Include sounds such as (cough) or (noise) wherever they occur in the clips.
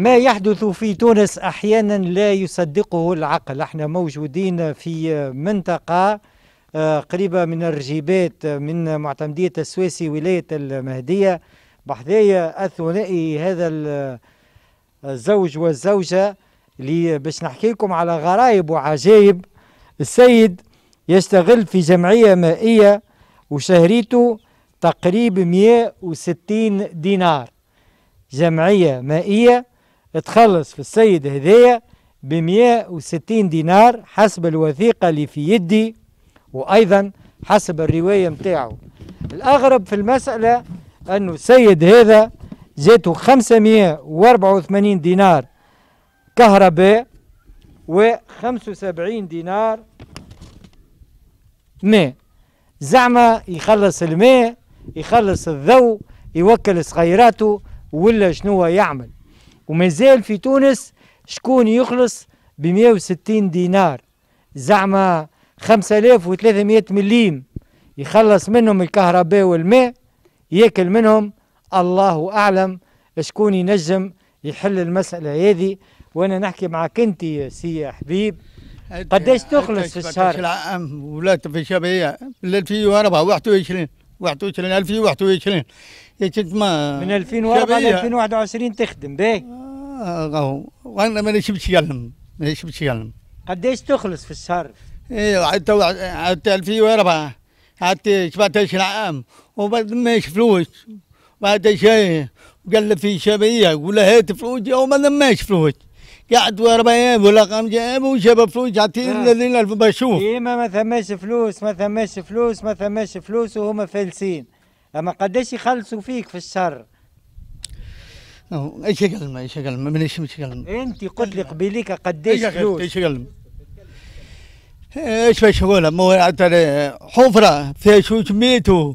ما يحدث في تونس أحيانا لا يصدقه العقل احنا موجودين في منطقة آه، قريبة من الرجيبات من معتمدية السويسي ولاية المهدية بحذايا الثنائي هذا آه، الزوج والزوجة اللي باش نحكي لكم على غرائب وعجائب السيد يشتغل في جمعية مائية وشهريته تقريب 160 دينار جمعية مائية اتخلص في السيد هذية ب 160 دينار حسب الوثيقة اللي في يدي وأيضا حسب الرواية متاعه الأغرب في المسألة أنه السيد هذا جاته 584 دينار كهرباء و 75 دينار ماء زعما يخلص الماء يخلص الضوء يوكل صغيراته ولا شنو يعمل ومازال في تونس شكون يخلص ب 160 دينار زعما 5300 مليم يخلص منهم الكهرباء والماء ياكل منهم الله اعلم شكون ينجم يحل المساله هذه وانا نحكي معك انت يا سي حبيب قداش تخلص في الشهر؟ العام ولات في هي 2024 21 2021 يا ما من 2004 ل 2021 تخدم باهي غو وانا ما نشبش يلم ما نشبش يلم قديش تخلص في الشهر؟ ايه تو عاد 2004 قعدت 17 عام وبعد ما فلوس بعد شيء وقال في شبيه ولا هات فلوس وما لماش فلوس قعد اربع ايام ولا خمس ايام وجاب فلوس عطيني آه. لليل بشوف ايما ما ثماش فلوس ما ثماش فلوس ما ثماش فلوس وهما فالسين اما قداش يخلصوا فيك في الشهر ايش قلم ايش قلم من ايش ايش قلم انت قلت لي قبيليك قديش فلوس ايش قلم ايش باش اقول مو حفره فيها شو جميتو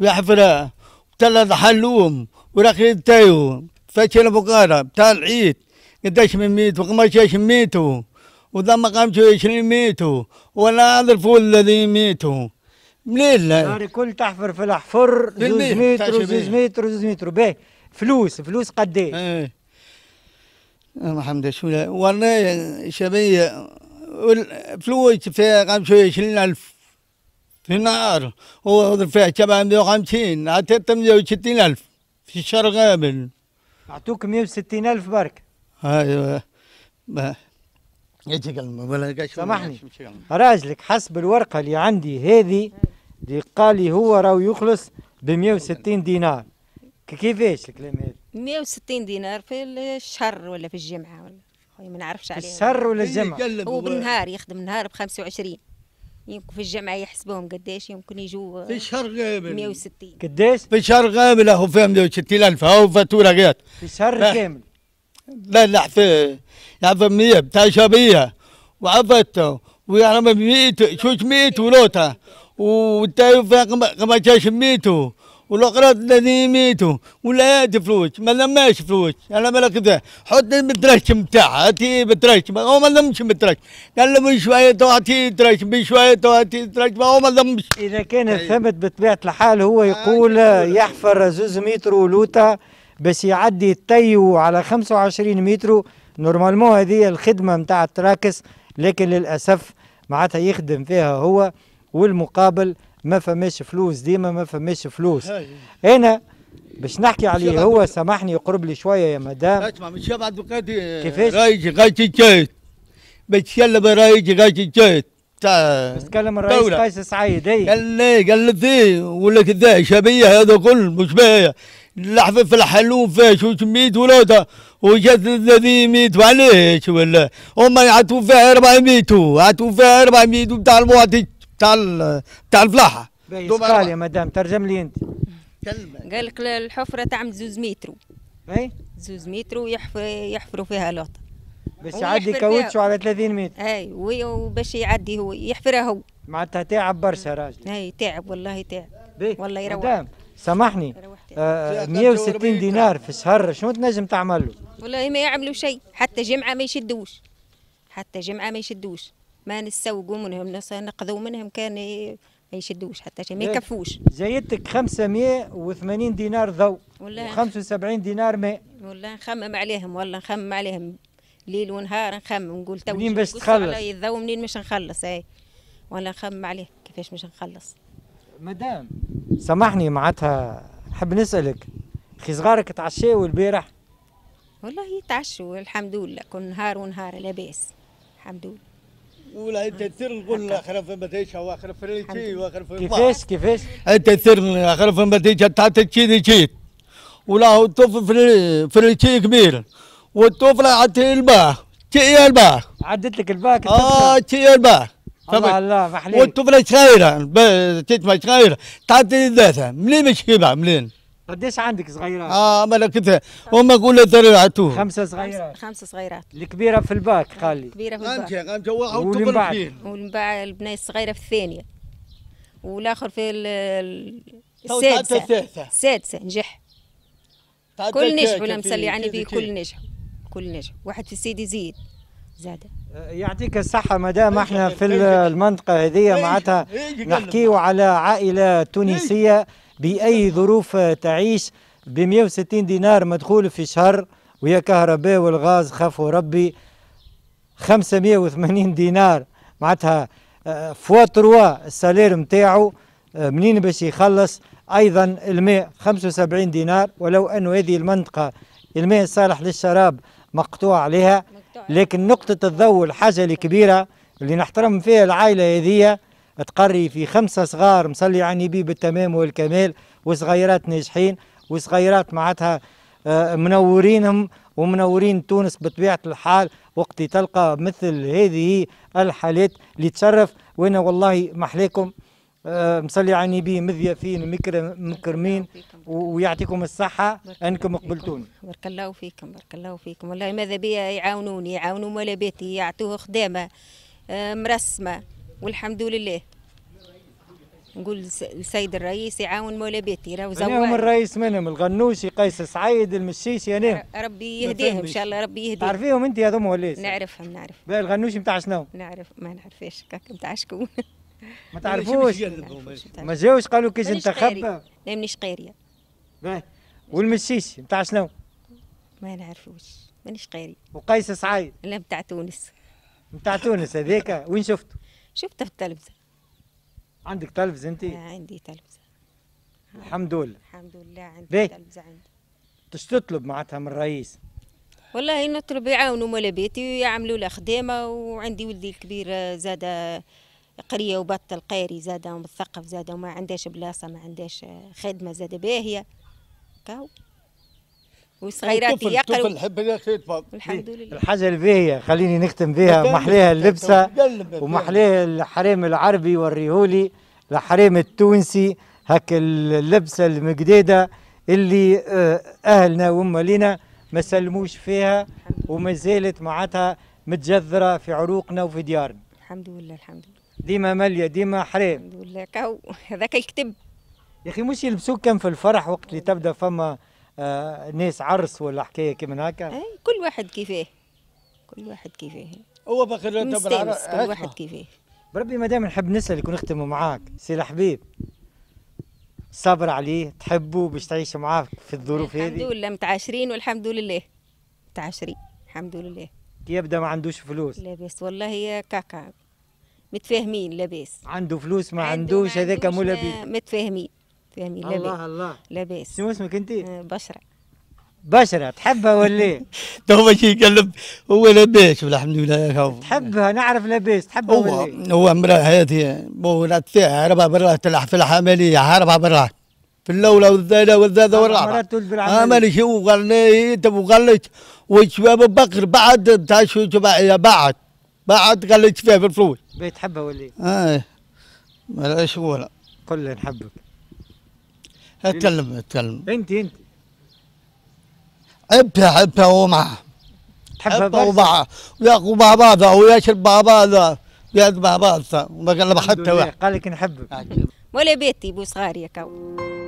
وحفره ثلاث حلوم وراخي تايو فاشل بقاره تاع العيد قداش من ميتو قماش ايش ميتو وذا ما قامش ايش ميتو ولا هذا الفول الذي ميتو منين لا كل تحفر في الحفر زوز متر وزوز متر وزوز متر باهي فلوس فلوس قديش؟ ايه الحمد لله والله شبيه فلوس فيها شويه وعشرين ألف في النهار ووضع فيها سبعة مية وخمسين مية وستين ألف في الشهر غابل أعطوك مية وستين ألف برك أيوه سامحني راجلك حسب الورقة اللي عندي هذه اللي قال لي هو راهو يخلص ب 160 دينار كيفاش الكلام هذا 160 دينار في الشهر ولا في الجمعه ولا خويا ما نعرفش عليه الشهر ولا الجمعه هو بالنهار يخدم نهار ب 25 يمكن في الجمعة يحسبوهم قداش يمكن يجوا في الشهر كامل 160 قداش في الشهر كامل هو فيها ألف هو فاتوره جات في الشهر كامل لا لا في يعرف 100 بتاع شبيه وعفت ويعرف 100 شوش 100 ولوطة وتايو فيها 15 ميتو والاقراط الذي يميتوا ولا هات فلوس ما لماش فلوس انا مالك كذا حط بالدراشم تاعها هاتي بالدراشم هو ما لمش بالدراشم قال له بشويه تعطي دراشم بشويه تعطي دراشم هو ما لمش اذا كان طيب. ثبت بطبيعه الحال هو آه، يقول (laughs) يحفر زوز متر ولوطه باش يعدي التيو على 25 متر نورمالمون هذه الخدمه نتاع التراكس لكن للاسف معناتها يخدم فيها هو والمقابل ما فماش فلوس ديما ما فماش فلوس انا باش نحكي عليه هو سامحني يقرب لي شويه يا مدام اسمع مش عبد القادر كيفاش رايج غايت الجيت بتكلم رايج غايت الجيت تاع الرئيس قيس سعيد اي قال لي قال لي ولا كذا شبيه هذا كل مش بيه لحظة في فيها شو ميت ولاده وجات الذي ميت معليش ولا هما يعطوا فيها 400 يعطوا فيها 400 بتاع المعطي تاع تاع الفلاحه قال يا مدام ترجم لي انت كلمه قال لك الحفره تعمل زوز مترو اي زوز مترو يحفروا فيها لوط باش يعدي كاوتشو على 30 متر اي وباش يعدي هو يحفرها هو معناتها تعب برشا راجل اي تعب والله تعب والله يروح مدام سامحني آه 160 دينار في الشهر شنو تنجم تعمل له؟ والله ما يعملوا شيء حتى جمعه ما يشدوش حتى جمعه ما يشدوش ما نسوقوا منهم نقضوا منهم كان ما يشدوش حتى شيء ما يكفوش زيدتك 580 دينار ضوء و 75 دينار ماء والله نخمم عليهم والله نخمم عليهم ليل ونهار نخمم نقول تو منين باش تخلص الضوء منين مش نخلص اي والله نخمم عليه كيفاش مش نخلص مدام سامحني معناتها نحب نسالك خي صغارك تعشاو البارح والله يتعشوا الحمد لله كل نهار ونهار لاباس الحمد لله ولا انت نقول خرف مديش او خرف ريتي وخرف كيفاش كيفاش انت تصير خرف بديشه تعطي تشي تشي ولا هو توف في ريتي كبير والطفلة لا عطي الماء تي الماء عدت لك الماء اه تي الماء الله الله محليك والطفله صغيره تتمشى صغيره تعطي ذاتها منين مش كيما منين قديش عندك صغيرات؟ اه ملكتها امك ولا عتوه خمسه صغيرات خمسه صغيرات الكبيره في الباك قال آه، لي الكبيره في الباك غمشه غمشه ومن بعد ومن بعد البنيه الصغيره في الثانيه والاخر في السادسه السادسه السادسه نجح كل نجح ولا مسلي يعني به كل نجح كل نجح واحد في سيدي زيد زاده يعطيك الصحة مدام احنا في المنطقة هذه معناتها نحكيو على عائلة تونسية باي ظروف تعيش ب 160 دينار مدخول في شهر ويا كهرباء والغاز خافوا ربي 580 دينار معناتها آه، فوا تروا السالير نتاعو آه، منين باش يخلص ايضا الماء 75 دينار ولو انه هذه المنطقه الماء الصالح للشراب مقطوع عليها لكن نقطه الضوء الحاجه الكبيره اللي نحترم فيها العائله هذه تقري في خمسة صغار مصلي على بيه بالتمام والكمال وصغيرات ناجحين وصغيرات معناتها آه، منورينهم ومنورين تونس بطبيعة الحال وقت تلقى مثل هذه الحالات اللي تشرف وانا والله محليكم آه، مصلي عني النبي مذيافين مكرمين ويعطيكم الصحة أنكم قبلتوني بارك الله فيكم بارك الله فيكم والله ماذا بيا يعاونوني يعاونوا بيتي يعطوه خدامة آه، مرسمة والحمد لله نقول السيد الرئيس يعاون مولى بيتي راهو زوال هم الرئيس منهم الغنوشي قيس سعيد المشيشي انا ربي يهديهم ان شاء الله ربي يهديهم تعرفيهم انت هذوما ولا نعرفهم نعرف الغنوشي نتاع شنو؟ نعرف ما نعرفش كاك نتاع شكون ما تعرفوش ما جاوش قالوا كي نتخبى لا مانيش قاريه والمشيشي نتاع شنو؟ ما نعرفوش مانيش قاري وقيس سعيد لا نتاع تونس نتاع تونس هذاك وين شفتو؟ شفته في التلفزة عندك تلفزة أنت؟ آه عندي تلفزة آه. الحمد لله الحمد لله عندي تلفزة عندي تش تطلب معناتها من الرئيس؟ والله نطلب يعاونوا مال بيتي ويعملوا له خدامة وعندي ولدي الكبير زاد قرية وبطل قاري زاد ومثقف زاد وما عندهاش بلاصة ما عندهاش خدمة زاد باهية كاو وصغيرات يقروا الحب الحمد إيه. لله الحاجه اللي خليني نختم بها محليها اللبسه ومحليها الحريم العربي وريهولي الحريم التونسي هك اللبسه المقداده اللي آه، اهلنا وهم لينا ما سلموش فيها وما زالت معناتها متجذره في عروقنا وفي ديارنا الحمد لله الحمد لله ديما ماليه ديما حريم الحمد لله كاو هذاك الكتب يا اخي مش يلبسوك كان في الفرح وقت اللي تبدا فما آه، ناس عرس ولا حكايه كيما هكا اي كل واحد كيفاه كل واحد كيفاه هو باخر مستانس كل واحد كيفاه بربي مادام نحب نسالك ونختموا معاك سي الحبيب صبر عليه تحبه باش تعيش معاه في الظروف هذه الحمد لله متعاشرين والحمد لله متعاشرين الحمد لله يبدا ما عندوش فلوس لاباس والله يا كاكا متفاهمين لاباس عنده فلوس ما عندوش هذاك مو لاباس متفاهمين يعني لا الله الله لا باس شنو اسمك انت؟ آه، بشرة بشرة تحبها ولا تو (laughs) ماشي شي يقلب هو لاباس والحمد لله تحبها نعرف لاباس تحبها هو ولا هو امراه هذه ولات فيها اربع برات في العمليه اربع برات في الاولى والثانيه والثالثه والرابعه عمل آه، شو قال انت إيه، وقال والشباب بكر بعد تاع شو بعد بعد قال لي فيها في الفلوس بتحبها ولا ايه آه. ما لا ولا قل نحبك اتكلم اتكلم انت انت عبتها عبتها ومعها حبها ومعه وياكل مع بعض ويشرب بابا هذا بيد بابا هذا وما قال حتى واحد قال لك نحبك مولي بيتي بو صغار يا كو